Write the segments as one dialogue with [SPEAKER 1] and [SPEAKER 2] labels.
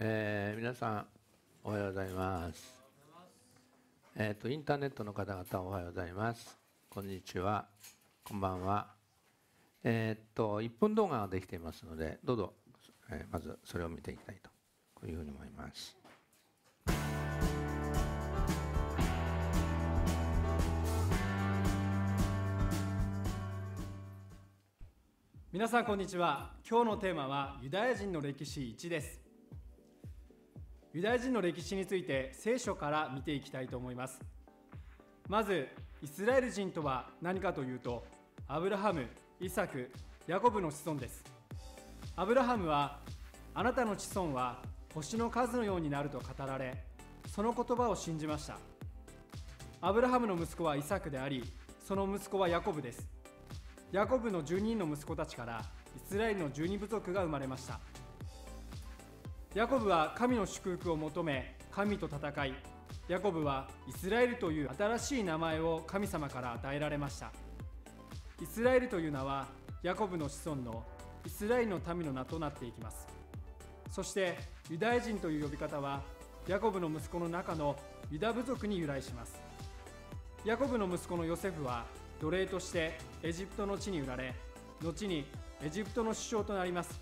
[SPEAKER 1] えー、皆さんおはようございます。えっ、ー、とインターネットの方々おはようございます。こんにちは。こんばんは。えっ、ー、と1分動画ができていますので、どうぞ、えまずそれを見ていきたいとこういうふうに思います。
[SPEAKER 2] 皆さんこんにちは。今日のテーマはユダヤ人の歴史1です。ユダヤ人の歴史について聖書から見ていきたいと思いますまずイスラエル人とは何かというとアブラハムイサクヤコブの子孫ですアブラハムはあなたの子孫は星の数のようになると語られその言葉を信じましたアブラハムの息子はイサクでありその息子はヤコブですヤコブの12人の息子たちからイスラエルの12部族が生まれましたヤコブは神の祝福を求め神と戦いヤコブはイスラエルという新しい名前を神様から与えられましたイスラエルという名はヤコブの子孫のイスラエルの民の名となっていきますそしてユダヤ人という呼び方はヤコブの息子の中のユダ部族に由来しますヤコブの息子のヨセフは奴隷としてエジプトの地に売られ後にエジプトの首相となります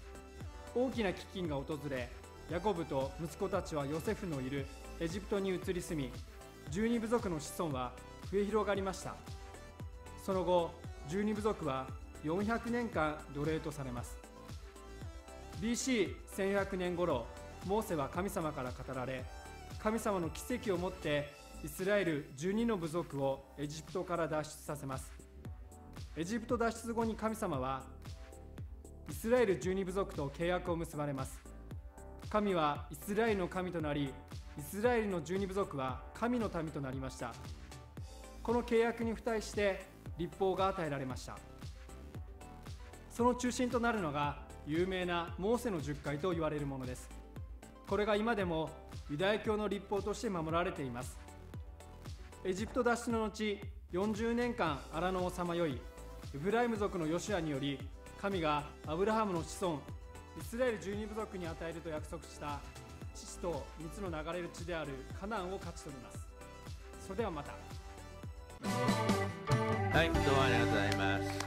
[SPEAKER 2] 大きな飢饉が訪れヤコブと息子たちはヨセフのいるエジプトに移り住み十二部族の子孫は増え広がりましたその後十二部族は400年間奴隷とされます BC1400 年頃モーセは神様から語られ神様の奇跡をもってイスラエル12の部族をエジプトから脱出させますエジプト脱出後に神様はイスラエル12部族と契約を結ばれます神はイスラエルの神となりイスラエルの十二部族は神の民となりましたこの契約に付帯して立法が与えられましたその中心となるのが有名なモーセの十回と言われるものですこれが今でもユダヤ教の立法として守られていますエジプト脱出の後40年間荒野をさまよいエフライム族のヨシュアにより神がアブラハムの子孫イスラエル12部族に与えると約束した父と蜜の流れる地であるカナンを勝ち取りますそれではまた
[SPEAKER 1] はいどうもありがとうございます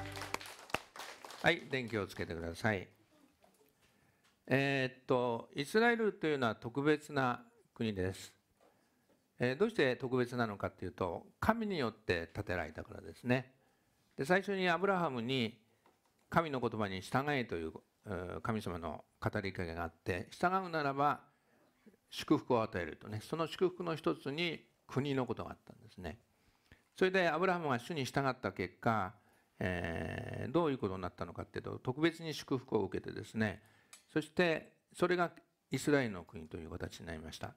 [SPEAKER 1] はい電気をつけてくださいえー、っとイスラエルというのは特別な国です、えー、どうして特別なのかっていうと神によって建てられたからですねで最初にアブラハムに神の言葉に従えという神様の語りかけがあって従うならば祝福を与えるとねその祝福の一つに国のことがあったんですねそれでアブラハムが主に従った結果、えー、どういうことになったのかっていうと特別に祝福を受けてですねそしてそれがイスラエルの国という形になりました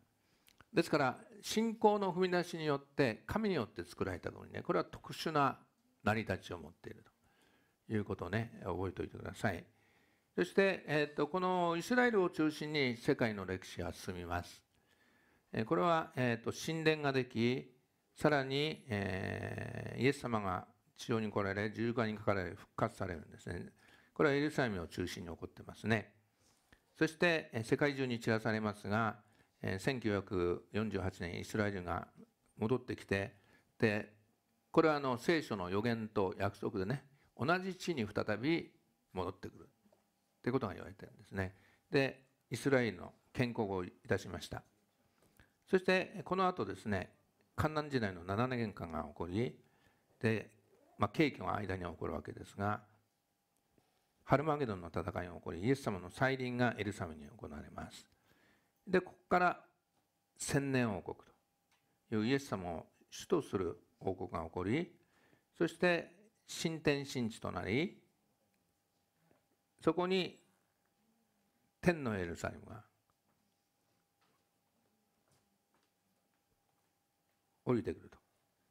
[SPEAKER 1] ですから信仰の踏み出しによって神によって作られた国ねこれは特殊な成り立ちを持っているということをね覚えておいてください。そして、えっと、このイスラエルを中心に世界の歴史が進みます。これは、えっと、神殿ができ、さらに、えー、イエス様が地上に来られ、十字架にかかれ、復活されるんですね。これはエルサレムを中心に起こってますね。そして、世界中に散らされますが、1948年、イスラエルが戻ってきて、で、これはあの聖書の予言と約束でね、同じ地に再び戻ってくる。ということが言われてるんですね。で、イスラエルの建国をいたしました。そしてこの後ですね、観覧時代の7年間が起こり、で、まあ、景気が間に起こるわけですが、ハルマゲドンの戦いが起こり、イエス様の再臨がエルサレムに行われます。で、ここから千年王国というイエス様を主とする王国が起こり、そして新天新地となり、そこに天のエルサレムが降りてくると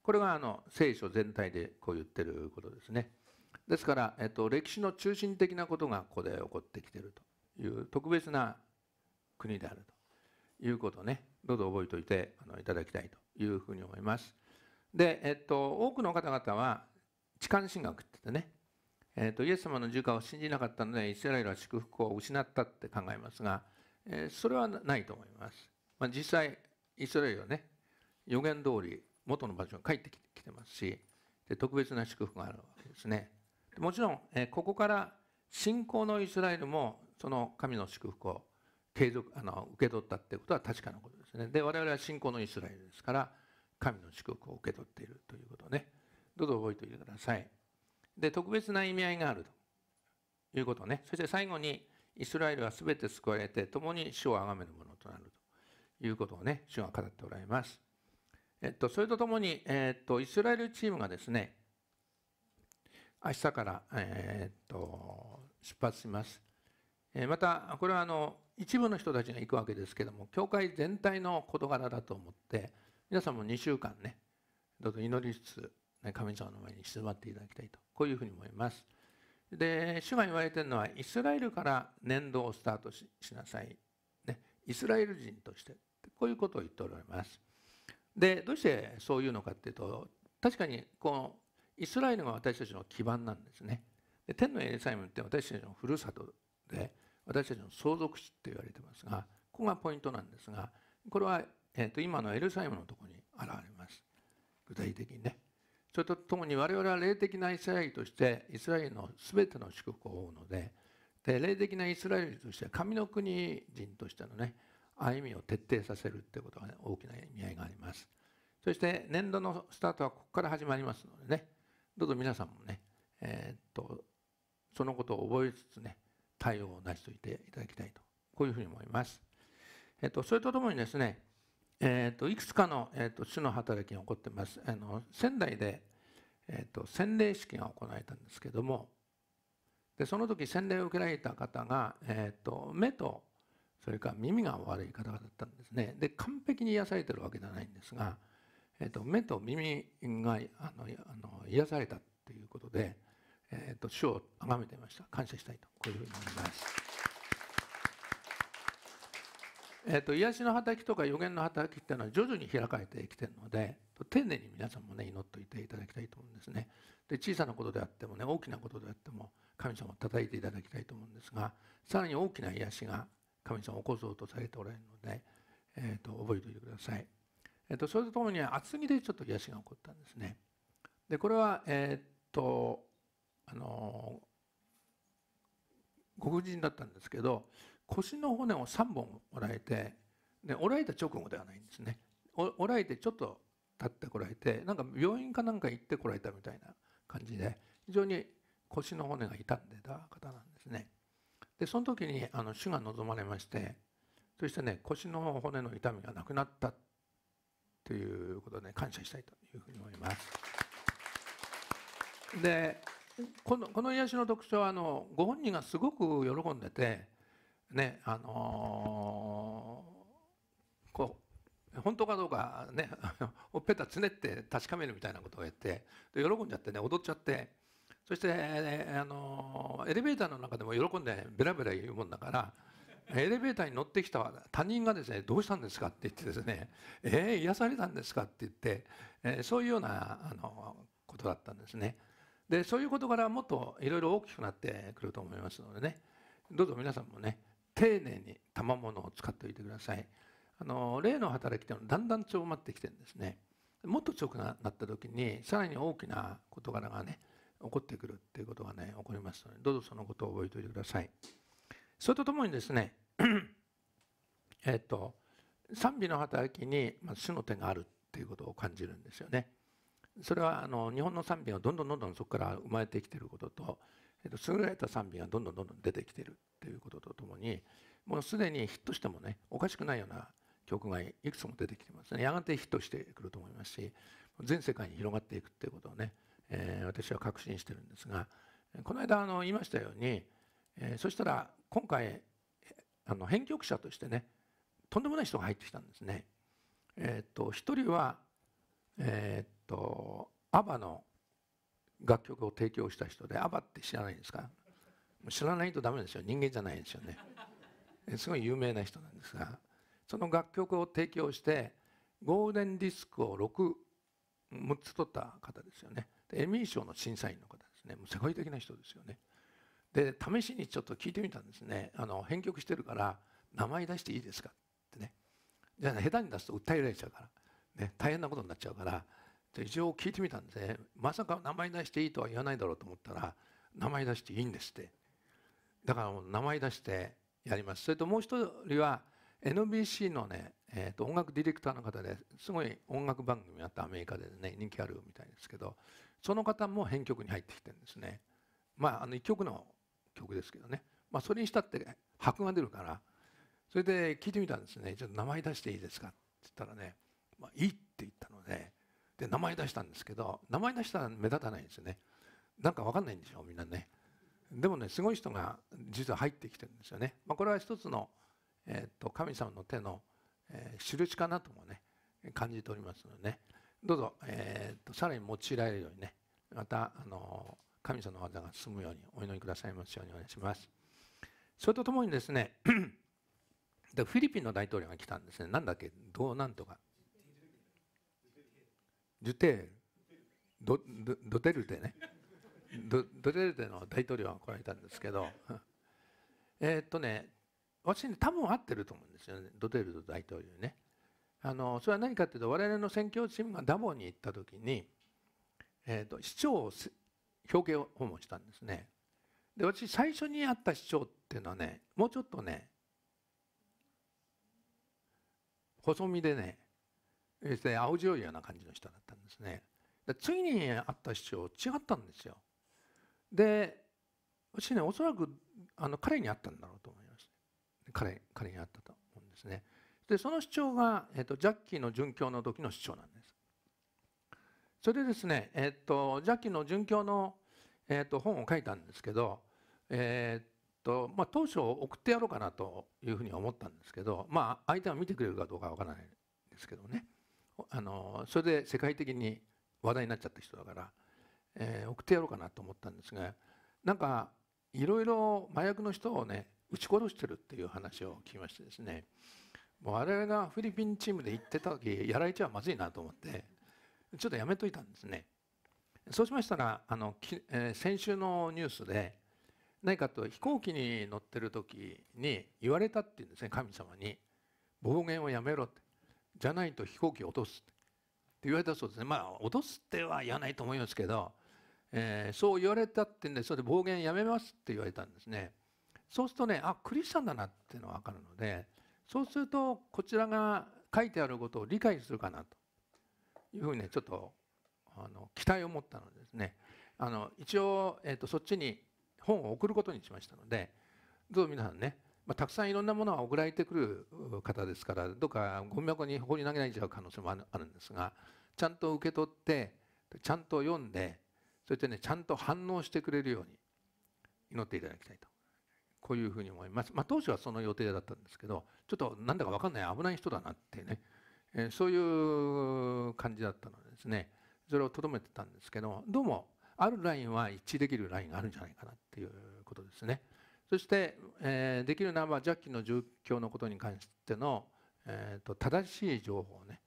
[SPEAKER 1] これがあの聖書全体でこう言ってることですねですから、えっと、歴史の中心的なことがここで起こってきてるという特別な国であるということをねどうぞ覚えておいてあのいただきたいというふうに思いますで、えっと、多くの方々は痴漢神学って言ってねえーと、イエス様の儒家を信じなかったのでイスラエルは祝福を失ったって考えますが、えー、それはないと思います、まあ、実際イスラエルはね予言通り元の場所に帰ってきてますしで特別な祝福があるわけですねもちろん、えー、ここから信仰のイスラエルもその神の祝福を継続あの受け取ったってことは確かなことですねで我々は信仰のイスラエルですから神の祝福を受け取っているということをねどうぞ覚えておいてくださいで、特別な意味合いがあるということね。そして最後に、イスラエルは全て救われて、共に主を崇めるものとなるということをね、主が語っておられます。えっと、それとともに、えっと、イスラエルチームがですね、明日から、えっと、出発します。えまた、これはあの、一部の人たちが行くわけですけども、教会全体の事柄だと思って、皆さんも2週間ね、どうぞ祈りつつ、ね、神様の前に座っていただきたいとこういうふうに思いますで主が言われてるのはイスラエルから年度をスタートしなさい、ね、イスラエル人としてこういうことを言っておられますでどうしてそういうのかっていうと確かにこのイスラエルが私たちの基盤なんですねで天のエルサイムって私たちのふるさとで私たちの相続地って言われてますがここがポイントなんですがこれは、えー、と今のエルサイムのとこに現れます具体的にねそれとともに我々は霊的なイスラエルとしてイスラエルの全ての祝福を負うのでで霊的なイスラエルとして神の国人としてのね歩みを徹底させるってことが、ね、大きな意味合いがありますそして年度のスタートはここから始まりますのでねどうぞ皆さんもね、えっとそのことを覚えつつね対応を成し遂げていただきたいとこういうふうに思います、えっとそれとともにですねえーと、いくつかの、えーと、主の働きが起こってますあの仙台で、えーと、洗礼式が行われたんですけどもでその時洗礼を受けられた方が、えー、と目とそれから耳が悪い方だったんですねで完璧に癒されてるわけじゃないんですが、えー、と目と耳があのあの癒されたということで、えー、と主を崇めていました感謝したいとこういうふうに思います。えーと、癒しの働きとか予言の働きっていうのは徐々に開かれてきてるので丁寧に皆さんもね祈っておいていただきたいと思うんですねで小さなことであってもね大きなことであっても神様を叩いていただきたいと思うんですがさらに大きな癒しが神様を起こそうとされておられるので、えーと、覚えておいてください、えーと、それとともに厚みでちょっと癒しが起こったんですねでこれはえっ、とあのー、黒人だったんですけど腰の骨を3本折られてで折られた直後ではないんですね折られてちょっと立ってこられてなんか病院かなんか行ってこられたみたいな感じで非常に腰の骨が傷んでた方なんですねでその時にあの主が望まれましてそしてね腰の骨の痛みがなくなったということで感謝したいというふうに思います。でこのこの癒しの特徴はあのご本人がすごく喜んでてねあのー、こう本当かどうかね ほっぺたつねって確かめるみたいなことをやってで喜んじゃってね踊っちゃってそして、あのー、エレベーターの中でも喜んでベラベラ言うもんだから。エレベーターに乗ってきた他人がですねどうしたんですかって言ってですねえー、癒されたんですかって言って、えー、そういうようなあのことだったんですねでそういうことからもっといろいろ大きくなってくると思いますのでねどうぞ皆さんもね丁寧に賜物を使っておいてくださいあの例の働きというのはだんだん強まってきてるんですねもっと強くなった時にさらに大きな事柄がね起こってくるっていうことがね起こりますのでどうぞそのことを覚えておいてくださいそれとともにですね えっと賛美の働きに、まあ、主の手があるっていうことを感じるんですよねそれはあの日本の賛美がどんどんどんどんそこから生まれてきてることとえっと、優れた賛美がどんどんどんどん出てきてるっていうこととともにもうすでにヒットしてもねおかしくないような曲がいくつも出てきてますねやがてヒットしてくると思いますし全世界に広がっていくっていうことをね、えー、私は確信してるんですがこの間あの言いましたように、えー、そしたら今回あの編曲者としてねとんでもない人が入ってきたんですね。えー、っと一人は、えー、っとアバの楽曲を提供した人で「アバ」って知らないんですか知らないとダメですよ人間じゃないんですよねすごい有名な人なんですがその楽曲を提供してゴールデンディスクを6 6つ取った方ですよねエミー賞の審査員の方ですねもう世界的な人ですよねで試しにちょっと聞いてみたんですねあの編曲してるから名前出していいですかってねじゃあ、下手に出すと訴えられちゃうから、ね、大変なことになっちゃうからで一応聞いてみたんでまさか名前出していいとは言わないだろうと思ったら名前出していいんですってだから名前出してやりますそれともう一人は NBC のね、えー、と音楽ディレクターの方ですごい音楽番組あったアメリカでね人気あるみたいですけどその方も編曲に入ってきてるんですねまああの1曲の曲ですけどね、まあ、それにしたって拍が出るからそれで聞いてみたんですね「ちょっと名前出していいですか?」って言ったらね「まあ、いい」って言ったので、で名前出したんですけど名前出したら目立たないんですよねなんか分かんないんでしょみんなねでもねすごい人が実は入ってきてるんですよね、まあ、これは一つの、えー、と神様の手の、えー、印かなともね感じておりますのでねどうぞ、えーと、さらに用いられるようにねまたあの神様の技が進むようにお祈りくださいますようにお願いしますそれとともにですね でフィリピンの大統領が来たんですねなんだっけどうなんとかジュテールドドドテルテねドドテルテの大統領が来られたんですけど えっとね私ね多分合ってると思うんですよねドテルト大統領ねあのそれは何かっていうと我々の選挙チームがダボに行った時に、えーと市長を表敬訪問したんですねで私最初に会った市長っていうのはねもうちょっとね細身でねですね青白いような感じの人だったんですねで次に会った市長違ったんですよで私ねおそらくあの彼に会ったんだろうと思います彼彼に会ったと思うんですねでその市長が、えーと、ジャッキーの殉教の時の市長なんですそれでですね、えーと、ジャッキーの殉教の、えーと、本を書いたんですけど、えーとまあ、当初送ってやろうかなというふうに思ったんですけど、まあ、相手は見てくれるかどうかわからないですけどねあのそれで世界的に話題になっちゃった人だから、えー、送ってやろうかなと思ったんですがなんかいろいろ麻薬の人をね撃ち殺してるっていう話を聞きましてですねもう我々がフィリピンチームで行ってた時やられちゃまずいなと思ってちょっとやめといたんですねそうしましたらあの、えー、先週のニュースで何かと飛行機に乗ってる時に言われたっていうんですね神様に暴言をやめろってじゃないと飛行機落とすって言われたそうですねまあ落とすっては言わないと思いますけど、えー、そう言われたってんでそれで暴言やめますって言われたんですねそうするとねあクリスチャンだなっていうのが分かるのでそうするとこちらが書いてあることを理解するかなというふうにねちょっとあの期待を持ったのですねあの一応、えーと、とそっちに本を送ることにしましたのでどうぞ皆さんねまあ、たくさんいろんなものが送られてくる方ですからどっかゴミ箱に放り投げられちゃう可能性もあるんですがちゃんと受け取ってちゃんと読んでそしてねちゃんと反応してくれるように祈っていただきたいとこういうふうに思います、まあ、当初はその予定だったんですけどちょっとなんだか分かんない危ない人だなってね、えー、そういう感じだったのでですねそれをとどめてたんですけどどうもあるラインは一致できるラインがあるんじゃないかなっていうことですね。そして、えー、できるならばジャッキの状況のことに関しての、えーと、正しい情報をね、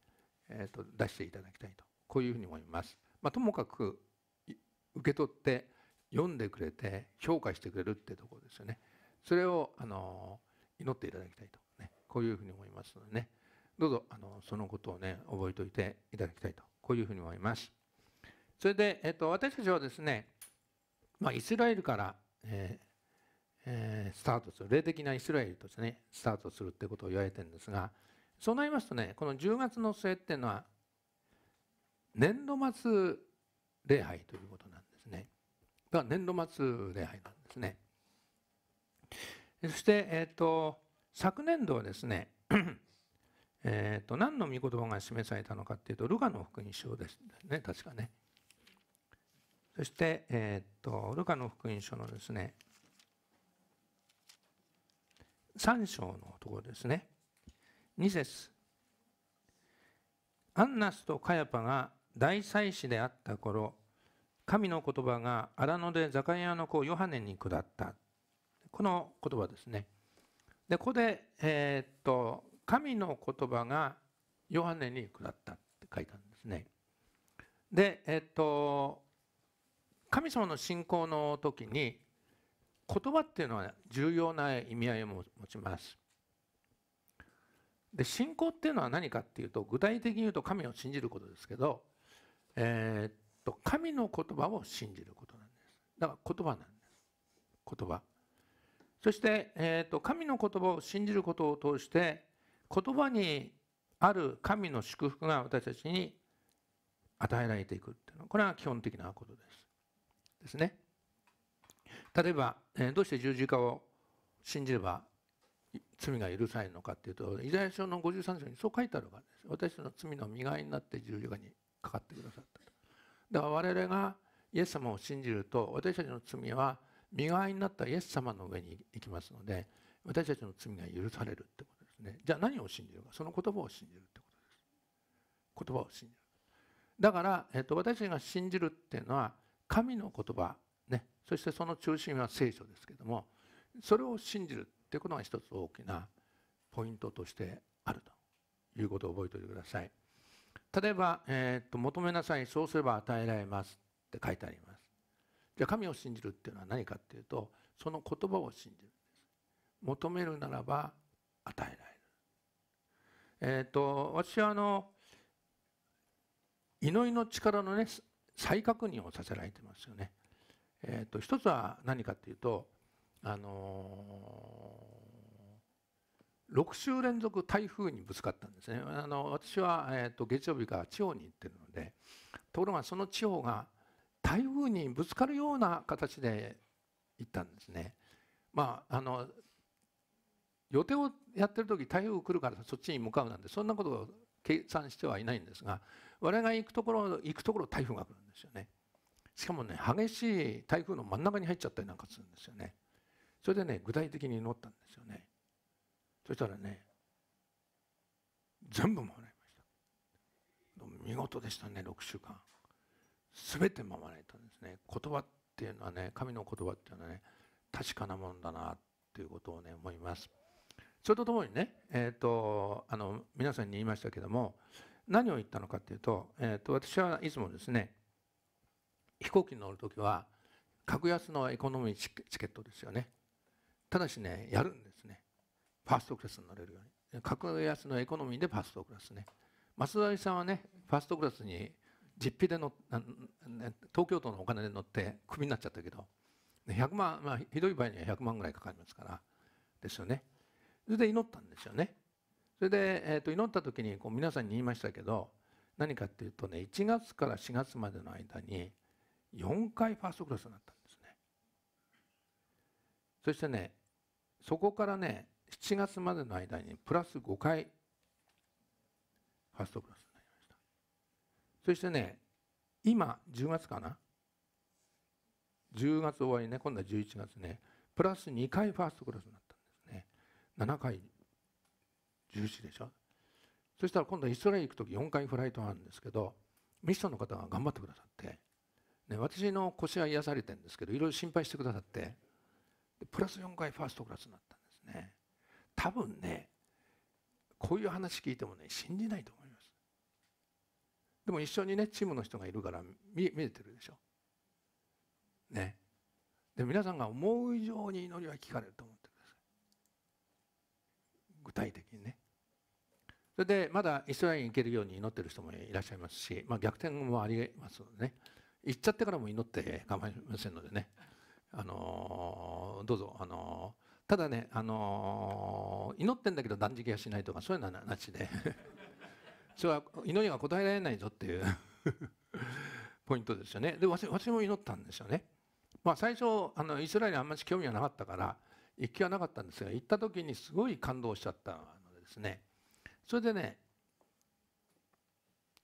[SPEAKER 1] えーと、出していただきたいとこういうふうに思います。まあ、ともかく受け取って読んでくれて評価してくれるってところですよね。それをあの祈っていただきたいと、ね、こういうふうに思いますのでねどうぞあのそのことをね覚えておいていただきたいとこういうふうに思います。それで、えっと、私たちはですね、まあ、イスラエルから、えーえー、スタートする霊的なイスラエルとしてねスタートするってことを言われてるんですがそうなりますとねこの10月の末っていうのは年度末礼拝ということなんですねが年度末礼拝なんですねそして、えーと、昨年度はですね えっと、何の御言葉が示されたのかっていうとルカの福音書ですね確かねそして、えーとルカの福音書のですね3章のところですね2節アンナスとカヤパが大祭司であった頃神の言葉が荒野でザカヤの子ヨハネに下ったこの言葉ですねでここで、えー、っと神の言葉がヨハネに下ったって書いたんですねでえー、っと神様の信仰の時に言葉っていうのは重要な意味合いを持ちます。で信仰っていうのは何かっていうと具体的に言うと神を信じることですけど、えー、っと神の言葉を信じることなんです。だから言葉なんです。言葉。そして、えー、っと神の言葉を信じることを通して言葉にある神の祝福が私たちに与えられていくっていうのはこれは基本的なことです。ですね。例えば、えどうして十字架を信じれば罪が許されるのかっていうとイザヤ書の53章にそう書いてあるからです私の罪の身代わりになって十字架にかかってくださっただから我々がイエス様を信じると私たちの罪は身代わりになったイエス様の上に行きますので私たちの罪が許されるってことですねじゃあ何を信じるかその言葉を信じるってことです言葉を信じるだから、えっと、私たちが信じるっていうのは神の言葉そしてその中心は聖書ですけどもそれを信じるっていうことが一つ大きなポイントとしてあるということを覚えておいてください例えば、えーと「求めなさいそうすれば与えられます」って書いてありますじゃあ神を信じるっていうのは何かっていうとその言葉を信じるんです求めるならば与えられるえっ、ー、と私はあの祈りの力のね再確認をさせられてますよねえーと、一つは何かっていうと、あのー、6週連続台風にぶつかったんですねあの私は、えーと、と月曜日から地方に行ってるのでところがその地方が台風にぶつかるような形で行ったんですね。まあ、あの予定をやってる時台風来るからそっちに向かうなんてそんなことを計算してはいないんですが我々が行くところ行くところ台風が来るんですよね。しかもね激しい台風の真ん中に入っちゃったりなんかするんですよねそれでね具体的に祈ったんですよねそしたらね全部もらいました見事でしたね6週間全て守られたんですね言葉っていうのはね神の言葉っていうのはね確かなものだなっていうことをね思いますそれとともにね、えーと、あの皆さんに言いましたけども何を言ったのかっていうと,、えーと私はいつもですね飛行機に乗る時は格安のエコノミーチケットですよねただしねやるんですねファーストクラスに乗れるように格安のエコノミーでファーストクラスね松田さんはねファーストクラスに実費での東京都のお金で乗ってクビになっちゃったけど100万、まあ、ひどい場合には100万ぐらいかかりますからですよねそれで祈ったんですよねそれで、えー、と祈った時にこう皆さんに言いましたけど何かっていうとね1月から4月までの間に4回ファーストクラスになったんですねそしてねそこからね7月までの間にプラス5回ファーストクラスになりましたそしてね今10月かな10月終わりね今度は11月ねプラス2回ファーストクラスになったんですね7回11でしょそしたら今度はイスラエル行く時4回フライトあるんですけどミッションの方が頑張ってくださってね、私の腰は癒されてるんですけどいろいろ心配してくださってプラス4回ファーストクラスになったんですね多分ねこういう話聞いてもね信じないと思いますでも一緒にねチームの人がいるから見見えてるでしょねで皆さんが思う以上に祈りは聞かれると思ってください具体的にねそれでまだイスラエルに行けるように祈ってる人もいらっしゃいますし、まあ、逆転もありますのでね行っちゃってからも祈って構いませんのでね、あのー、どうぞ、あのー、ただね、あのー、祈ってんだけど断食はしないとかそういうのはなしで それは祈りが答えられないぞっていう ポイントですよねで私も祈ったんですよね、まあ、最初あのイスラエルにあんまり興味がなかったから行きはなかったんですが行った時にすごい感動しちゃったのでですねそれでね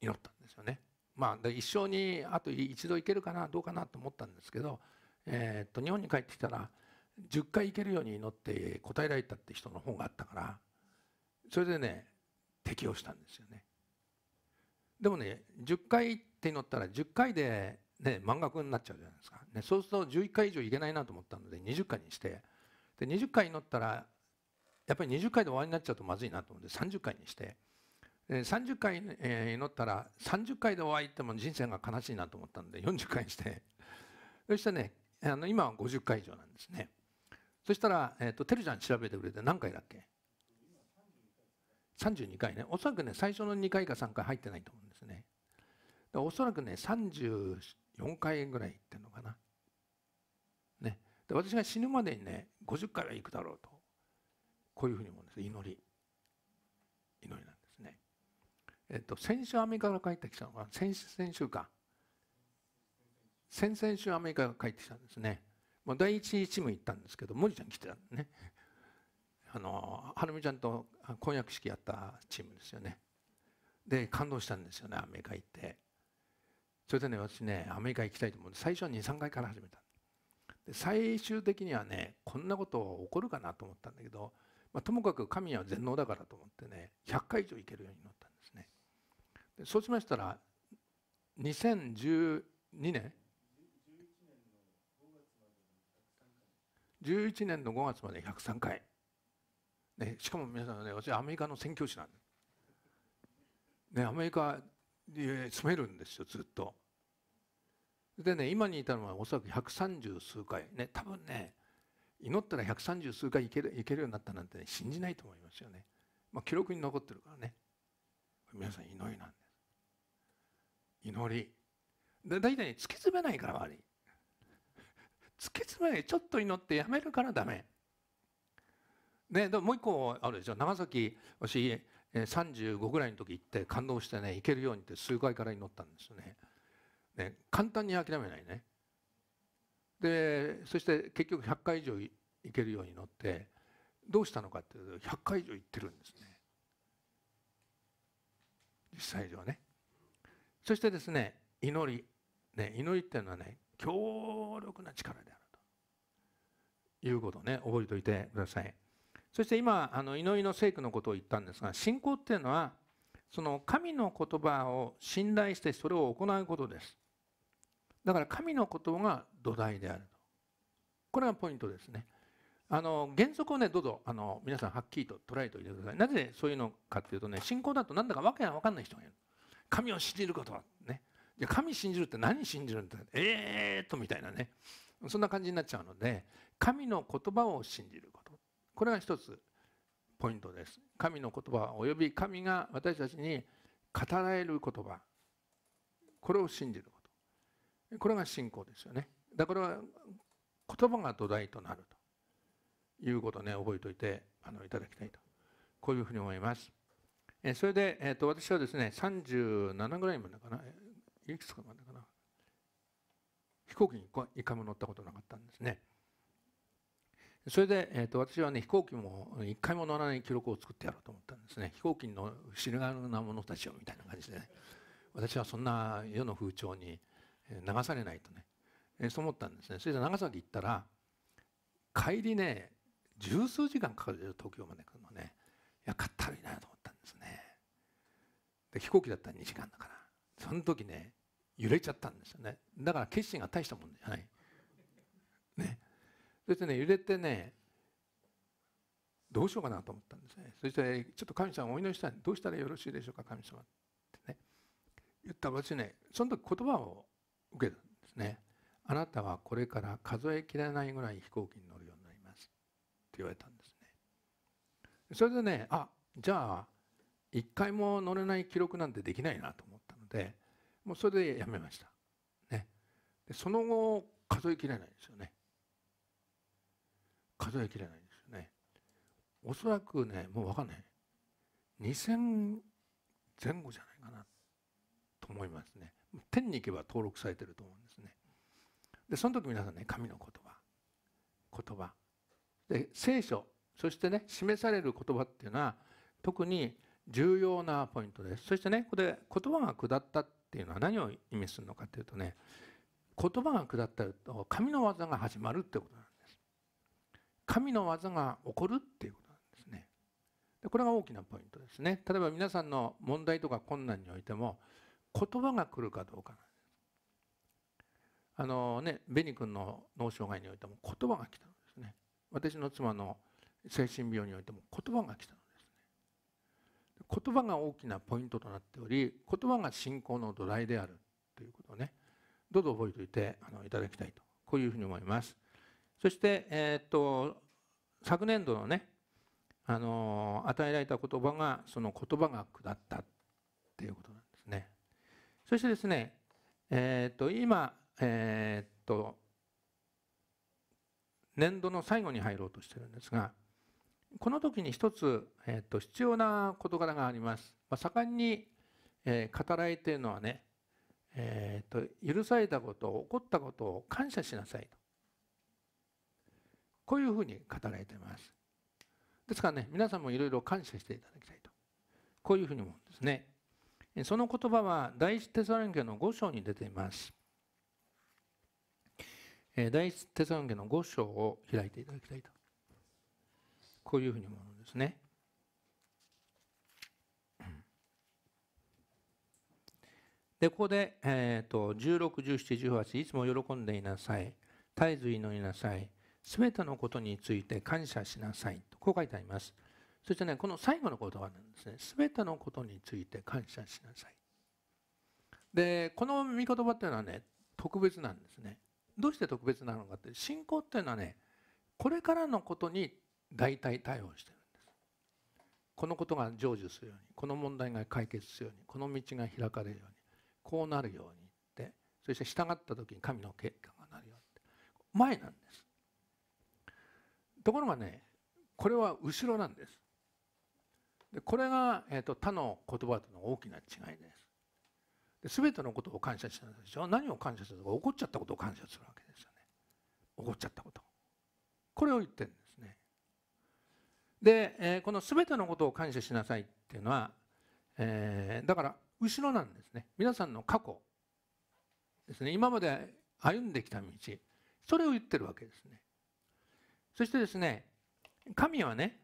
[SPEAKER 1] 祈ったんですよねまあ、一生にあと一度行けるかなどうかなと思ったんですけど、えっと日本に帰ってきたら10回行けるように祈って答えられたって人の本があったからそれでね適応したんですよね。でもね10回って祈ったら10回で、ね、満額になっちゃうじゃないですか、ね、そうすると11回以上いけないなと思ったので20回にしてで20回祈ったらやっぱり20回で終わりになっちゃうとまずいなと思って30回にして30回祈ったら30回でお会いっても人生が悲しいなと思ったんで40回にして そしてねあの今は50回以上なんですねそしたら、えーと、てるちゃん調べてくれて何回だっけ32回ねおそらくね最初の2回か3回入ってないと思うんですねおそらくね34回ぐらい行ってるのかなねで私が死ぬまでにね50回は行くだろうとこういうふうに思うんです祈り祈りなんですえっと、先週アメリカから帰ってきたのが先先週か先々週アメリカが帰ってきたんですねもう第一チーム行ったんですけどリちゃん来てたんでね あのはるみちゃんと婚約式やったチームですよねで感動したんですよねアメリカ行ってそれでね私ねアメリカ行きたいと思って最初は23回から始めたで最終的にはねこんなこと起こるかなと思ったんだけど、まあ、ともかく神は全能だからと思ってね100回以上行けるようになったそうしましたら2012年11年の5月まで103回、ね、しかも皆さんね私アメリカの宣教師なんです、ね、アメリカに住めるんですよずっとでね今にいたのはおそらく130数回ね多分ね祈ったら130数回いけるいけるようになったなんて、ね、信じないと思いますよね、まあ、記録に残ってるからね皆さん祈りなんで祈り大体ね突き詰めないから悪い突き詰めないちょっと祈ってやめるからダメね、でももう一個あるでしょ長崎私35ぐらいの時行って感動してね行けるようにって数回から祈ったんですねね簡単に諦めないねでそして結局100回以上行けるように祈ってどうしたのかっていうと100回以上行ってるんですね実際上ねそしてですね祈りね祈りっていうのはね強力な力であるということをね覚えておいてくださいそして今あの祈りの聖句のことを言ったんですが信仰っていうのはその神の言葉を信頼してそれを行うことですだから神の言葉が土台であるとこれがポイントですねあの原則をねどうぞあの皆さんはっきりと捉えておいてくださいなぜそういうのかっていうとね信仰だとなんだかわけが分かんない人がいる神を信じることはねじゃ神信じるって何信じるんだえーっとみたいなねそんな感じになっちゃうので神の言葉を信じることこれが一つポイントです神の言葉および神が私たちに語られる言葉これを信じることこれが信仰ですよねだから言葉が土台となるということね覚えておいてあのいただきたいとこういうふうに思います。えそれで、えーと、私はですね37ぐらいまでかないくつかまでかな飛行機に一回も乗ったことなかったんですねそれで、えーと、私はね飛行機も一回も乗らない記録を作ってやろうと思ったんですね飛行機の知るな者たちをみたいな感じで、ね、私はそんな世の風潮に流されないとね、えそう思ったんですねそれで長崎行ったら帰りね十数時間かかる東京まで来るのねいやかったいいなと思って。で飛行機だったら2時間だからその時ね揺れちゃったんですよねだから決心が大したもんで、い、ねそしてね揺れてねどうしようかなと思ったんですねそしてちょっと神様お祈りしたいどうしたらよろしいでしょうか神様ってね言った私ねその時言葉を受けたんですねあなたはこれから数えきれないぐらい飛行機に乗るようになりますって言われたんですねそれでねあじゃあ一回も乗れない記録なんてできないなと思ったのでもうそれでやめました、ね、でその後数えきれないですよね数えきれないですよねおそらくねもう分かんない2000前後じゃないかなと思いますね天に行けば登録されてると思うんですねでその時皆さんね神の言葉言葉で聖書そしてね示される言葉っていうのは特に重要なポイントです。そしてね、ここで言葉が下ったっていうのは何を意味するのかというとね、言葉が下ったと神の技が始まるってことなんです。神の技が起こるっていうことなんですね。でこれが大きなポイントですね。例えば皆さんの問題とか困難においても言葉が来るかどうかなんです。あのね、ベニ君の脳障害においても言葉が来たんですね。私の妻の精神病においても言葉が来た言葉が大きなポイントとなっており言葉が信仰の土台であるということをねどうぞ覚えておいてあのいただきたいとこういうふうに思いますそして、えー、っと昨年度のねあの与えられた言葉がその言葉が下ったっていうことなんですねそしてですねえー、っと今えー、っと年度の最後に入ろうとしてるんですがこの時に一つ、えーと、必要な事柄があります。まあ、盛んに、えー、語られているのはね、えーと、許されたことを起こったことを感謝しなさいとこういうふうに語られていますですからね皆さんもいろいろ感謝していただきたいとこういうふうに思うんですねその言葉は第一テサロニケの5章に出ています第一テサロニケの5章を開いていただきたいとこういうふうに思うんですね。で、ここで、えーと、16、17、18、いつも喜んでいなさい、絶えず祈りなさい、すべてのことについて感謝しなさいと、こう書いてあります。そしてね、この最後の言葉なんですね、すべてのことについて感謝しなさい。で、この御言葉っていうのはね、特別なんですね。どうして特別なのかって、信仰っていうのはね、これからのことに大体対応してるんですこのことが成就するようにこの問題が解決するようにこの道が開かれるようにこうなるようにってそして従った時に神の結果がなるよって前なんですところがねこれは後ろなんですでこれが、えーと、他の言葉との大きな違いですで全てのことを感謝したんでしょ何を感謝するのか怒っちゃったことを感謝するわけですよね怒っちゃったことこれを言ってるんでで、えー、この全てのことを感謝しなさいっていうのは、えー、だから後ろなんですね皆さんの過去ですね今まで歩んできた道それを言ってるわけですねそしてですね神はね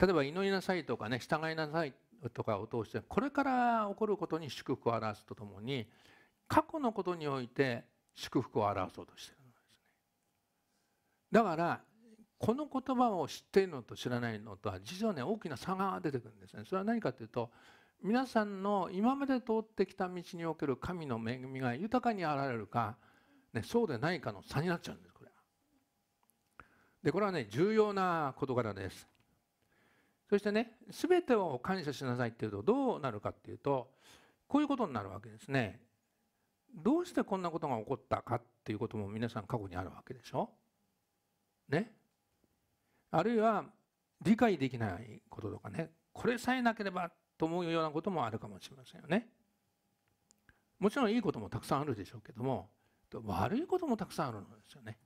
[SPEAKER 1] 例えば祈りなさいとかね従いなさいとかを通してこれから起こることに祝福を表すとともに過去のことにおいて祝福を表そうとしてるんですねだからこの言葉を知っているのと知らないのとは実はね大きな差が出てくるんですねそれは何かというと皆さんの今まで通ってきた道における神の恵みが豊かにあられるか、ね、そうでないかの差になっちゃうんですこれはでこれはね重要な事柄ですそしてね全てを感謝しなさいっていうとどうなるかっていうとこういうことになるわけですねどうしてこんなことが起こったかっていうことも皆さん過去にあるわけでしょねあるいは理解できないこととかねこれさえなければと思うようなこともあるかもしれませんよね。もちろんいいこともたくさんあるでしょうけども悪いこともたくさんあるんですよね。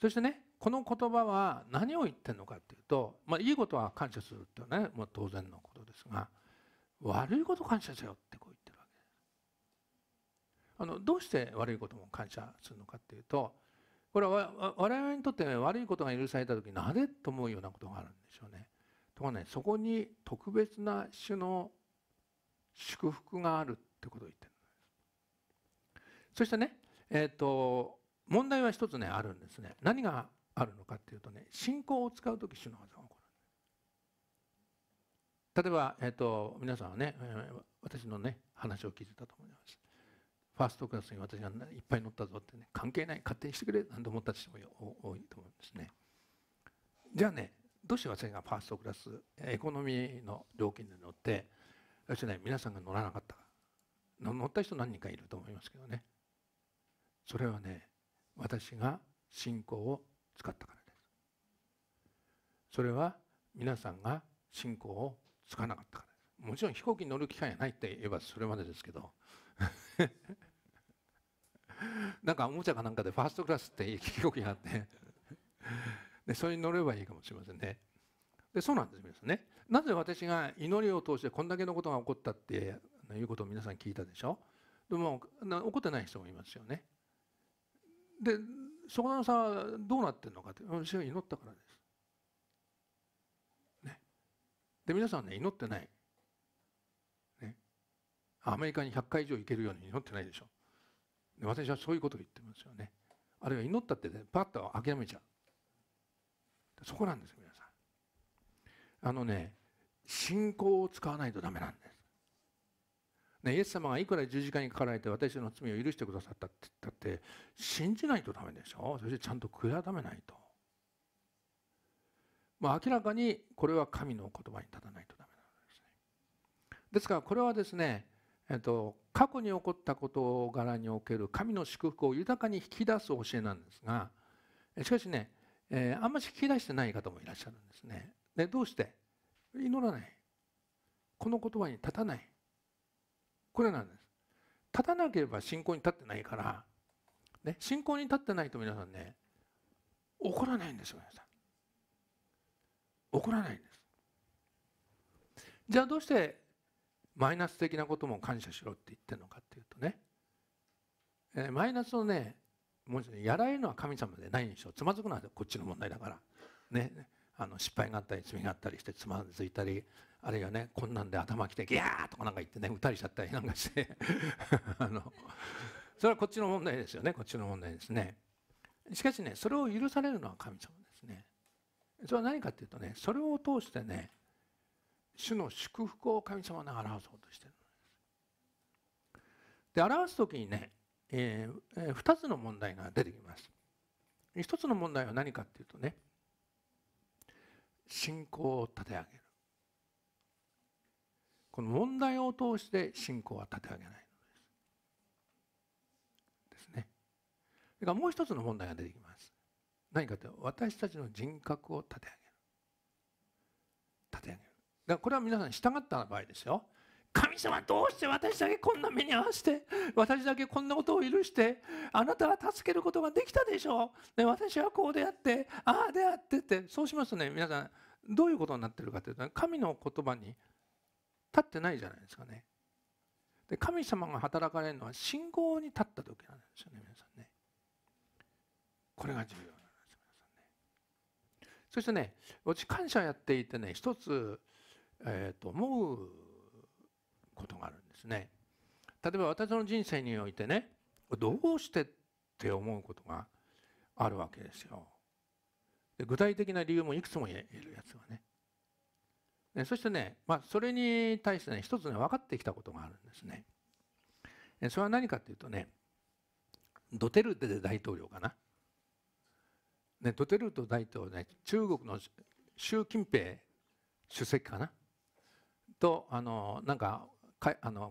[SPEAKER 1] そしてねこの言葉は何を言ってるのかっていうと、まあ、いいことは感謝するっていうのはね、まあ、当然のことですが悪いこと感謝せよってこう言ってるわけです。あのどうして悪いことも感謝するのかっていうとこれは我々にとって悪いことが許された時なぜと思うようなことがあるんでしょうね。とかねそこに特別な種の祝福があるってことを言ってるんです。そしてね、えーと、問題は一つねあるんですね。何があるのかっていうとね信仰を使う時主の技が起こる。例えば、えーと皆さんはね私のね話を聞いてたと思います。ファーストクラスに私がいっぱい乗ったぞってね関係ない勝手にしてくれなんて思った人も多いと思うんですねじゃあねどうして私がファーストクラスエコノミーの料金で乗って私しね皆さんが乗らなかったか乗った人何人かいると思いますけどねそれはね私が信仰を使ったからですそれは皆さんが信仰をつかなかったからですもちろん飛行機に乗る機会がないって言えばそれまでですけど なんかおもちゃかなんかでファーストクラスって飛行機があって でそれに乗ればいいかもしれませんね。でそうなんです皆さんね。なぜ私が祈りを通してこんだけのことが起こったっていうことを皆さん聞いたでしょでも起こってない人もいますよね。でそこの差はどうなってるのかって私が祈ったからです。ね、で皆さんね祈ってないアメリカに100回以上行けるように祈ってないでしょで私はそういうことを言ってますよねあるいは祈ったってねパッと諦めちゃうそこなんです皆さんあのね信仰を使わないとダメなんです、ね、イエス様がいくら十字架にかかられて私の罪を許してくださったって言ったって信じないとダメでしょそしてちゃんと悔やめないとまあ、明らかにこれは神の言葉に立たないとダメなんですね。ですからこれはですねえっと、過去に起こった事柄における神の祝福を豊かに引き出す教えなんですがしかしね、えー、あんまり引き出してない方もいらっしゃるんですね。でどうして祈らないこの言葉に立たないこれなんです。立たなければ信仰に立ってないから、ね、信仰に立ってないと皆さんね怒らないんですよ皆さん。怒らないんです。じゃあどうしてマイナス的なことも感謝しろって言ってるのかっていうとね、えー、マイナスをねもうやられるのは神様でないでしょうつまずくのはこっちの問題だからねあの失敗があったり罪があったりしてつまずいたりあるいはねこんなんで頭きてギャーとかなんか言ってね打たれちゃったりなんかして あのそれはこっちの問題ですよねこっちの問題ですねしかしねそれを許されるのは神様ですねそれは何かっていうとねそれを通してね主の祝福を神様が表そうとしているでで表す時にね、えーえー、2つの問題が出てきます。1つの問題は何かっていうとね信仰を立て上げるこの問題を通して信仰は立て上げないのですですねそれからもう一つの問題が出てきます何かというと私たちの人格を立て上げる立て上げるらこれは皆さん従った場合ですよ神様どうして私だけこんな目に遭わせて私だけこんなことを許してあなたは助けることができたでしょう、ね、私はこうであってああであってってそうしますとね皆さんどういうことになってるかというと、神の言葉に立ってないじゃないですかねで神様が働かれるのは信仰に立った時なんですよね皆さんねこれが重要なんです皆さんねそしてね私感謝やっていてね一つえー、と思うことがあるんですね。例えば私の人生においてねどうしてって思うことがあるわけですよ。で具体的な理由もいくつも言えるやつはね。でそしてね、まあ、それに対してね一つね分かってきたことがあるんですね。それは何かっていうとねドテルテ大統領かな。ね、ドテルト大統領ね中国の習近平主席かな。とあのなんかかあの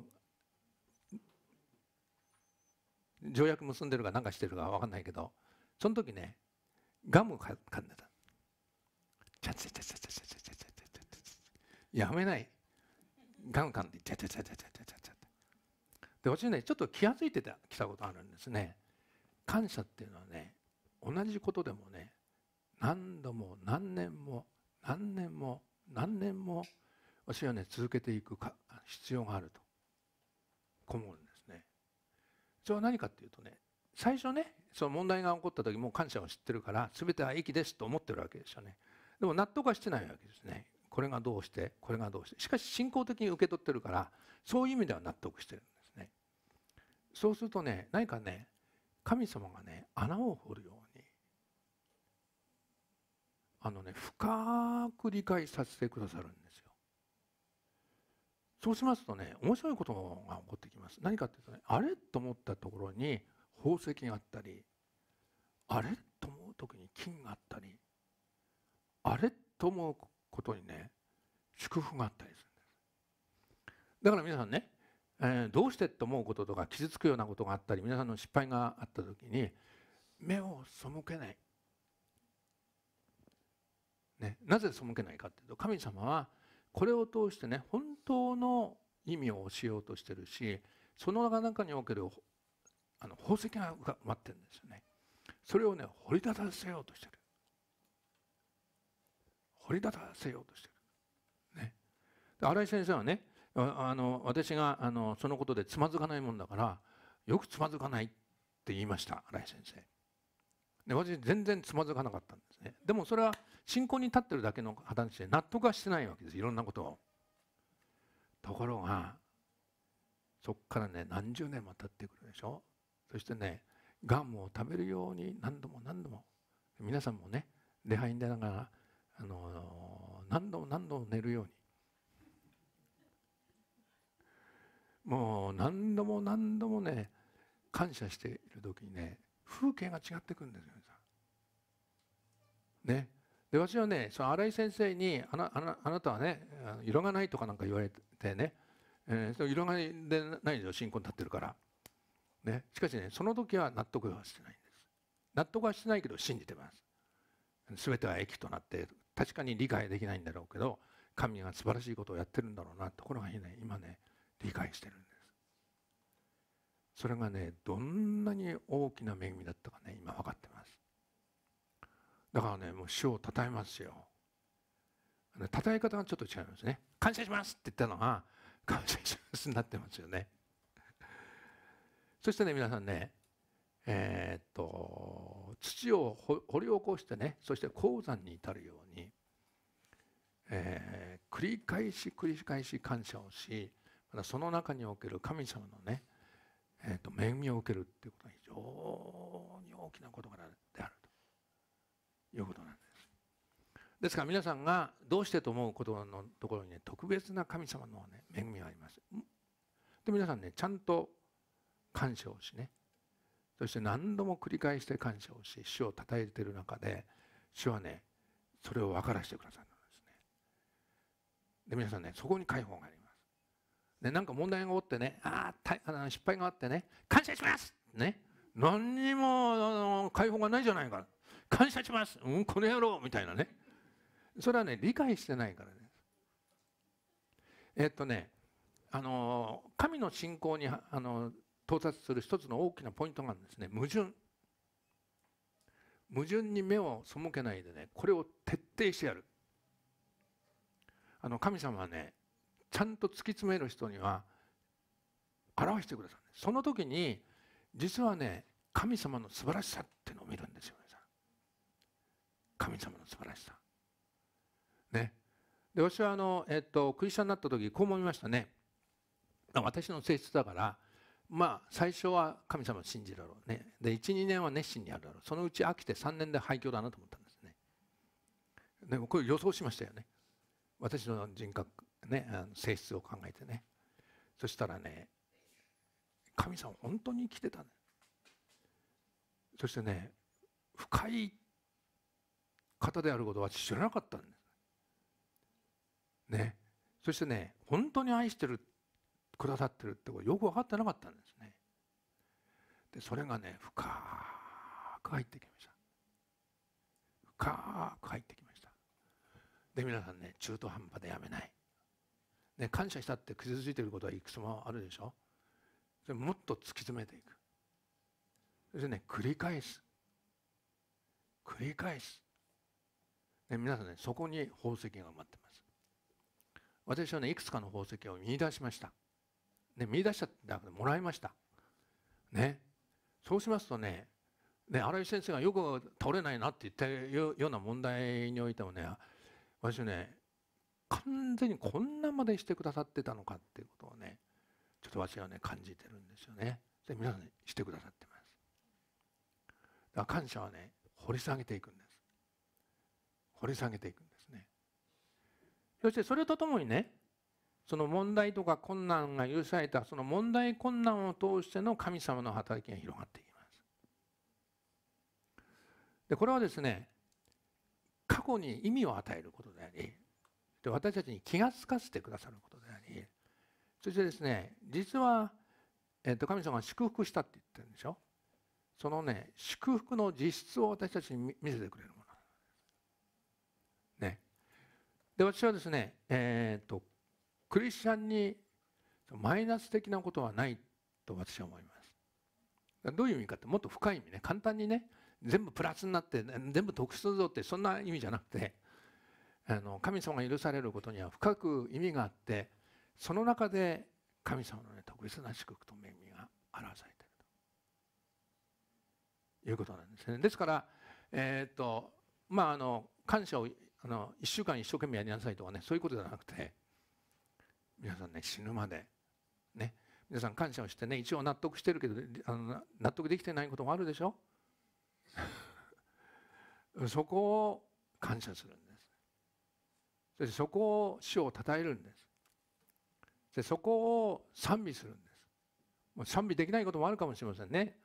[SPEAKER 1] 条約結んでるかなんかしてるか分かんないけどその時ねガムかんでた。チャチャチャチャチャチャチャやめない。ガム噛んでチャチャチャチャチャチャで私ねちょっと気が付いて来たことあるんですね。感謝っていうのはね同じことでもね何度も何年も何年も何年も私はね続けていくか必要があるとこもるんですね。それは何かっていうとね最初ねその問題が起こった時もう感謝を知ってるから全ては益ですと思ってるわけですよね。でも納得はしてないわけですね。これがどうしてこれがどうしてしかし信仰的に受け取ってるからそういう意味では納得してるんですね。そうするとね何かね神様がね穴を掘るようにあのね深く理解させてくださるんですよ。そうしますとね面白いことが起こってきます何かっていうとねあれと思ったところに宝石があったりあれと思う時に金があったりあれと思うことにね祝福があったりするんですだから皆さんね、えー、どうしてって思うこととか傷つくようなことがあったり皆さんの失敗があった時に目を背けない、ね、なぜ背けないかっていうと神様はこれを通してね本当の意味を教えようとしてるしその中におけるあの宝石が待ってるんですよねそれをね掘り立たせようとしてる掘り立たせようとしてる、ね、新井先生はねあの私があのそのことでつまずかないもんだからよくつまずかないって言いました新井先生。で私全然つまずかなかったんですねでもそれは信仰に立ってるだけの話で納得はしてないわけですいろんなことをところがそこからね何十年も経ってくるでしょそしてねガムを食べるように何度も何度も皆さんもね礼拝に出ながら、あのー、何度も何度も寝るようにもう何度も何度もね感謝している時にね風景が違ってくるんですよね。ねで私はねその新井先生にあなあな「あなたはね色がない」とかなんか言われてね、えー、その色がないでないんですよ信仰に立ってるから。ね、しかしねその時は納得はしてないんです。納得はしてないけど信じてます。全ては益となって確かに理解できないんだろうけど神が素晴らしいことをやってるんだろうなところがね今ね理解してるんです。それがねどんなに大きな恵みだったかね今分かってますだからねもう主をたえますよたえ方がちょっと違いますね感謝しますって言ったのが感謝しますになってますよねそしてね皆さんねえー、っと土を掘り起こしてねそして鉱山に至るように、えー、繰り返し繰り返し感謝をしまたその中における神様のねえーと、恵みを受けるっていうことが非常に大きな事柄であるということなんです。ですから皆さんがどうしてと思うことのところにね特別な神様の、ね、恵みがあります。で皆さんねちゃんと感謝をしねそして何度も繰り返して感謝をし主をたたえている中で主はねそれを分からせてくださるんですね。で皆さんねそこに解放があります。ね、なんか問題が起こってね、ああ、失敗があってね、感謝しますね、何にもあの解放がないじゃないか。感謝します、うん、この野郎みたいなね。それはね、理解してないからね。えっとね、あの神の信仰にあの到達する一つの大きなポイントがあるんですね矛盾矛盾に目を背けないでねこれを徹底してやるあの神様はねちゃんと突き詰める人には表してくださいその時に実はね神様の素晴らしさってのを見るんですよ皆さん神様の素晴らしさねで私はあの、えっと、クリスチャンになった時こう思いましたね私の性質だからまあ最初は神様を信じるだろうねで12年は熱心にやるだろうそのうち飽きて3年で廃墟だなと思ったんですねでもこれ予想しましたよね私の人格ね、あの性質を考えてねそしたらね神様本当に生きてたねそしてね深い方であることは知らなかったんですねそしてね本当に愛してるくださってるってことよく分かってなかったんですねでそれがね深く入ってきました深く入ってきましたで皆さんね中途半端でやめないね、感謝したって傷ついてることはいくつもあるでしょそれもっと突き詰めていくそしてね繰り返す繰り返す、ね、皆さんねそこに宝石が待ってます私はねいくつかの宝石を見出しました、ね、見出したってだからもらいましたねそうしますとねね荒井先生がよく倒れないなって言ったような問題においてもね私ね完全にこんなまでしてくださってたのかっていうことをねちょっと私はね感じてるんですよねで皆さん、にしてくださってますだから感謝はね掘り下げていくんです掘り下げていくんですねそしてそれとともにねその問題とか困難が許されたその問題困難を通しての神様の働きが広がっていきますでこれはですね過去に意味を与えることでありで私たちに気が付かせてくださることでありそしてですね実は、えっと、神様が祝福したって言ってるんでしょそのね祝福の実質を私たちに見せてくれるものねで私はですねえー、っとクリスチャンにマイナス的なことはないと私は思いますどういう意味かってもっと深い意味ね簡単にね全部プラスになって全部得するぞってそんな意味じゃなくてあの神様が許されることには深く意味があってその中で神様の、ね、特別な祝福と恵みが表されているということなんですね。ですから、えー、っとまあ、あの感謝をあの1週間一生懸命やりなさいとかねそういうことじゃなくて皆さんね死ぬまでね皆さん感謝をしてね一応納得してるけどあの納得できてないこともあるでしょ そこを感謝するんです。そしてそこを主を称えるんですでそこを賛美するんですもう賛美できないこともあるかもしれませんね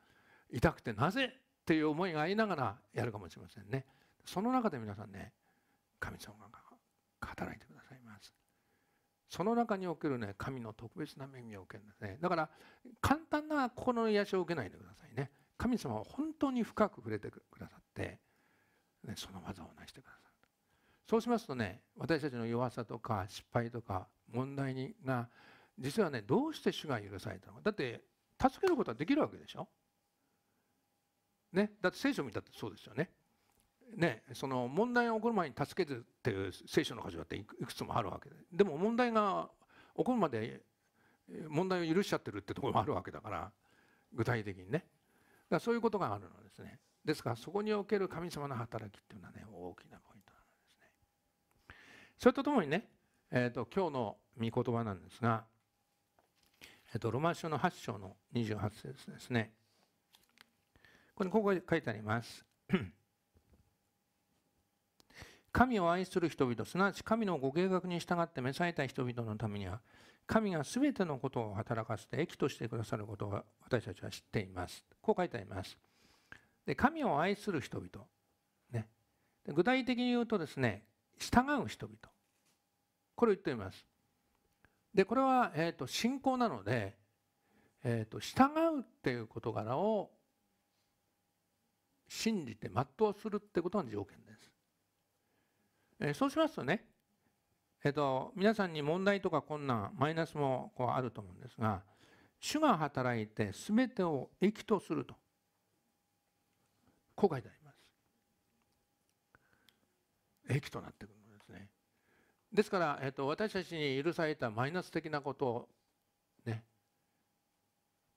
[SPEAKER 1] 痛くてなぜっていう思いがありながらやるかもしれませんねその中で皆さんね神様が働いてくださいますその中におけるね神の特別な恵みを受けるんですねだから簡単な心の癒しを受けないでくださいね神様は本当に深く触れてくださって、ね、その技を成してくださいそうしますとね私たちの弱さとか失敗とか問題にが実はねどうして主が許されたのかだって助けることはできるわけでしょ。ね、だって聖書を見たってそうですよね。ね、その問題が起こる前に助けてっていう聖書の箇所だっていくつもあるわけででも問題が起こるまで問題を許しちゃってるってところもあるわけだから具体的にねだからそういうことがあるのですねですからそこにおける神様の働きっていうのはね大きなそれとともにね、えーと、今日の御言葉なんですが、えーと、ロマン書の8章の28節ですねこれここに書いてあります 神を愛する人々すなわち神のご計画に従って召された人々のためには神が全てのことを働かせて益としてくださることを私たちは知っていますこう書いてありますで神を愛する人々、ね、具体的に言うとですね従う人々これを言っていますでこれは、えーと、信仰なので、えーと、従うっていう事柄を信じて全うするってことの条件です、えー、そうしますとね、えーと、と皆さんに問題とか困難マイナスもこうあると思うんですが主が働いて全てを益とするとこう書いてあります益となってくるんですね。ですから、えっと私たちに許されたマイナス的なことを、ね、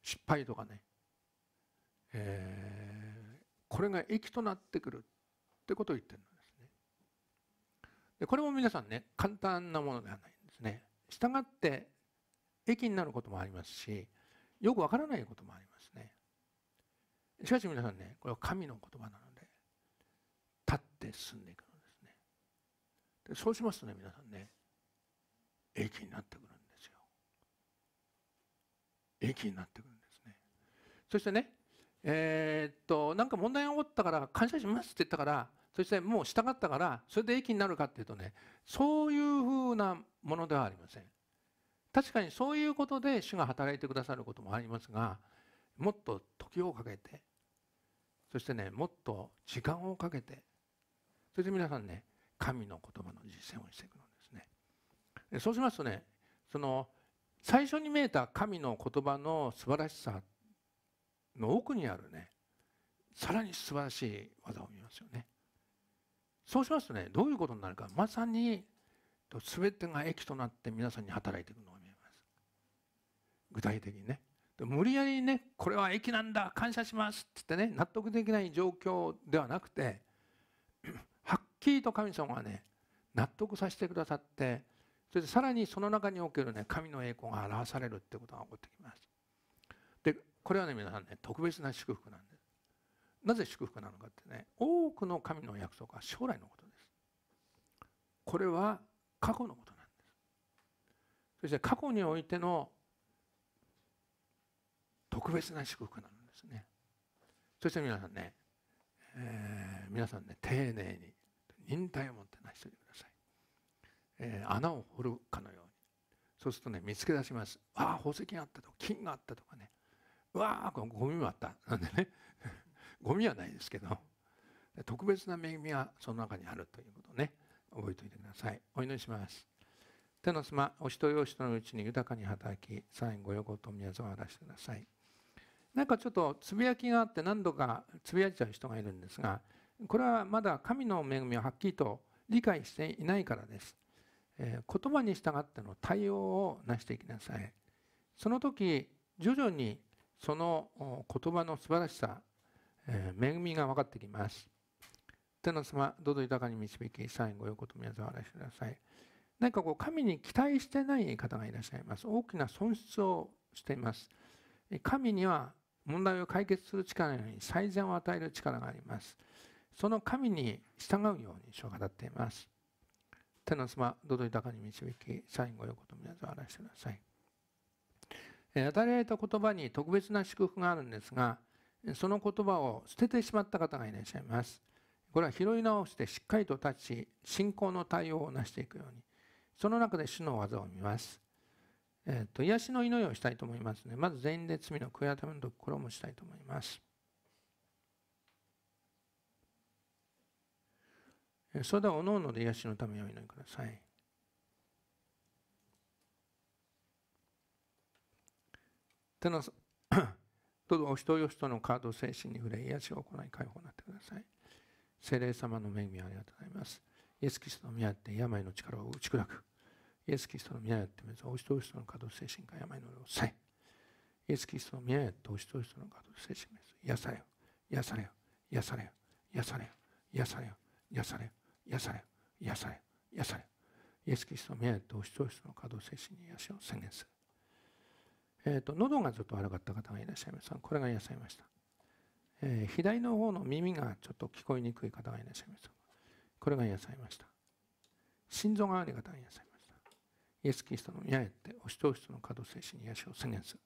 [SPEAKER 1] 失敗とかね、えー、これが益となってくるってことを言ってるんですね。でこれも皆さんね簡単なものではないんですね。従って益になることもありますしよくわからないこともありますね。しかし皆さんねこれは神の言葉なので立って進んでいく。でそうしますとね皆さんね駅になってくるんですよ駅になってくるんですねそしてねえー、っとなんか問題が起こったから感謝しますって言ったからそしてもう従ったからそれで駅になるかっていうとねそういうふうなものではありません確かにそういうことで主が働いてくださることもありますがもっと時をかけてそしてねもっと時間をかけてそして皆さんね神の言葉の実践をしていくのですね。そうしますとねその最初に見えた神の言葉の素晴らしさの奥にあるねさらに素晴らしい技を見ますよね。そうしますとねどういうことになるかまさに全てが益となって皆さんに働いていくのが見えます。具体的にね無理やりねこれは益なんだ感謝しますって言ってね納得できない状況ではなくてきりと神様がね納得させてくださってそしてさらにその中におけるね神の栄光が表されるってことが起こってきます。でこれはね皆さんね特別な祝福なんです。なぜ祝福なのかってね多くの神の約束は将来のことです。これは過去のことなんです。そして過去においての特別な祝福なんですね。そして皆さんね、えー、皆さんね丁寧に忍耐を持って成し遂げてください、えー、穴を掘るかのようにそうするとね見つけ出しますわあ宝石があったとか金があったとかねわあゴミもあったなんでね ゴミはないですけど特別な恵みがその中にあるということをね覚えておいてくださいお祈りします手のすまお人よ人のうちに豊かに働きサインご横と宮沢を出してくださいなんかちょっとつぶやきがあって何度かつぶやいちゃう人がいるんですがこれはまだ神の恵みをはっきりと理解していないからです。えー、言葉に従っての対応をなしていきなさい。その時徐々にその言葉の素晴らしさ、えー、恵みが分かってきます。天の様、どうぞ豊かに導き、最後よこと皆さんお話しください。何かこう、神に期待してない方がいらっしゃいます。大きな損失をしています。神には問題を解決する力に最善を与える力があります。その神に従うように主は語っています。手の妻、どどたかに導き、最後よこと皆さん話してください。与えられた言葉に特別な祝福があるんですが、その言葉を捨ててしまった方がいらっしゃいます。これは拾い直してしっかりと立ち、信仰の対応をなしていくように、その中で主の技を見ます。えっ、ー、と、癒しの祈りをしたいと思いますね。まず全員で罪の悔い改めのところもしたいと思います。それではおのおので癒しのためをお祈りください。手の どうぞお人よし人のカード精神に触れ癒しを行い解放になってください。聖霊様の恵みをありがとうございます。イエス・キリストの宮って病の力を打ち砕く。イエス・キリストの宮やってお人よし人のカード精神から病の量をさえ。イエス・キリストの宮やってお人よし人のカード精神です。癒されよ。癒されよ。癒されよ。癒されよ。癒されよ。癒されよ。癒され癒され癒されイエス・キリストの宮同志同士の稼働精神に癒しを宣言するえーと、喉がちょっと悪かった方がいらっしゃいましたこれが癒されました、えー、左の方の耳がちょっと聞こえにくい方がいらっしゃいましたこれが癒されました心臓がある方が癒されましたイエス・キリストの宮へってお人お人の稼働精神に癒しを宣言する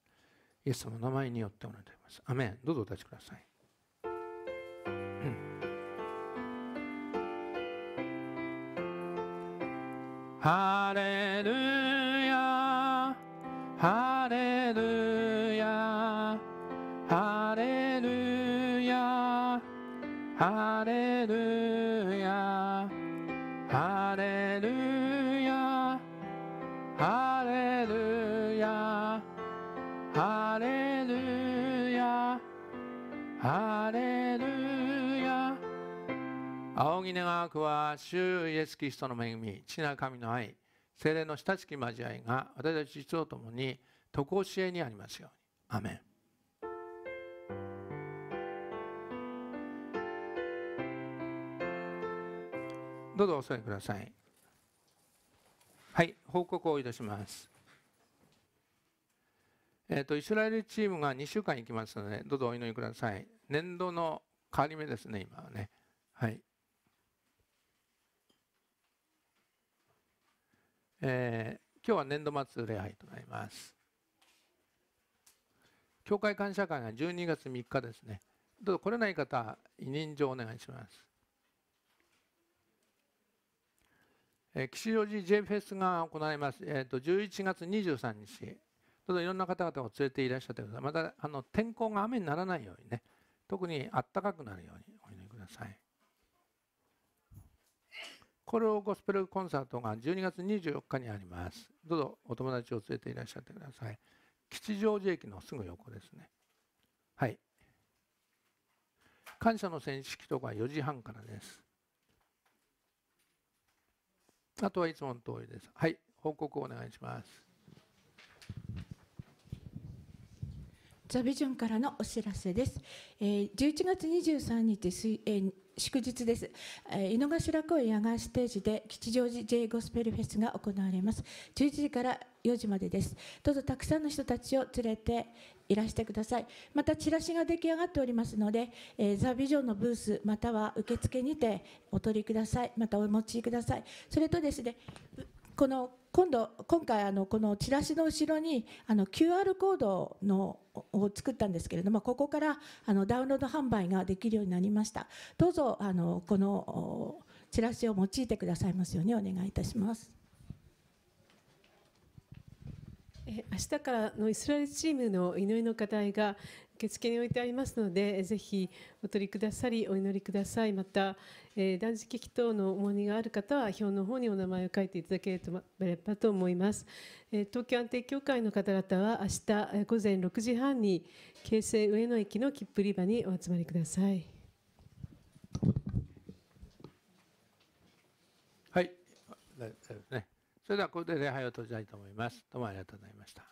[SPEAKER 1] イエス様の名前によってお願いしますアメンどうぞお立ちください、うんハレルヤハレルヤハレルヤハレルヤ仰ぎ願わくは、主イエス・キリストの恵み、父な神の愛、精霊の親しき交わりが、私たち実をともに、常しえにありますように。アメン。どうぞお座りください。はい、報告をいたします。えっ、ー、と、イスラエルチームが2週間行きますので、どうぞお祈りください。年度の変わり目ですね、今はね。はい。えー、今日は年度末礼拝となります。教会感謝会が12月3日ですね。どうぞ来れない方、委任状お願いします。えー、吉祥寺 J フェスが行われます、えーと、11月23日、どうぞいろんな方々を連れていらっしゃってください。またあの天候が雨にならないようにね、特にあったかくなるようにお祈りください。これをゴスペルコンサートが12月24日にありますどうぞお友達を連れていらっしゃってください吉祥寺駅のすぐ横ですねはい感謝の戦式とか4時半からですあとはいつもの通りですはい報告をお願いします
[SPEAKER 2] ザビジョンからのお知らせです。11月23日水、祝日です、井の頭公園野外ステージで吉祥寺 J ゴスペルフェスが行われます11時から4時までですどうぞたくさんの人たちを連れていらしてください
[SPEAKER 1] またチラシが出来上がっておりますので、ザ・ビジョンのブースまたは受付にてお取りくださいまたお持ちくださいそれとですねこの今度今回あのこのチラシの後ろにあの QR コードのを作ったんですけれどもここからあのダウンロード販売ができるようになりましたどうぞあのこのチラシを用いてくださいますようにお願いいたします明日からのイスラエルチームの祈りの課題が受付に置いてありますのでぜひお取りくださりお祈りくださいまた、えー、断食祈祷の重荷がある方は表の方にお名前を書いていただければと思います、えー、東京安定協会の方々は明日午前6時半に京成上野駅の切符売り場にお集まりくださいはい、ね、それではここで礼拝を閉じたいと思いますどうもありがとうございました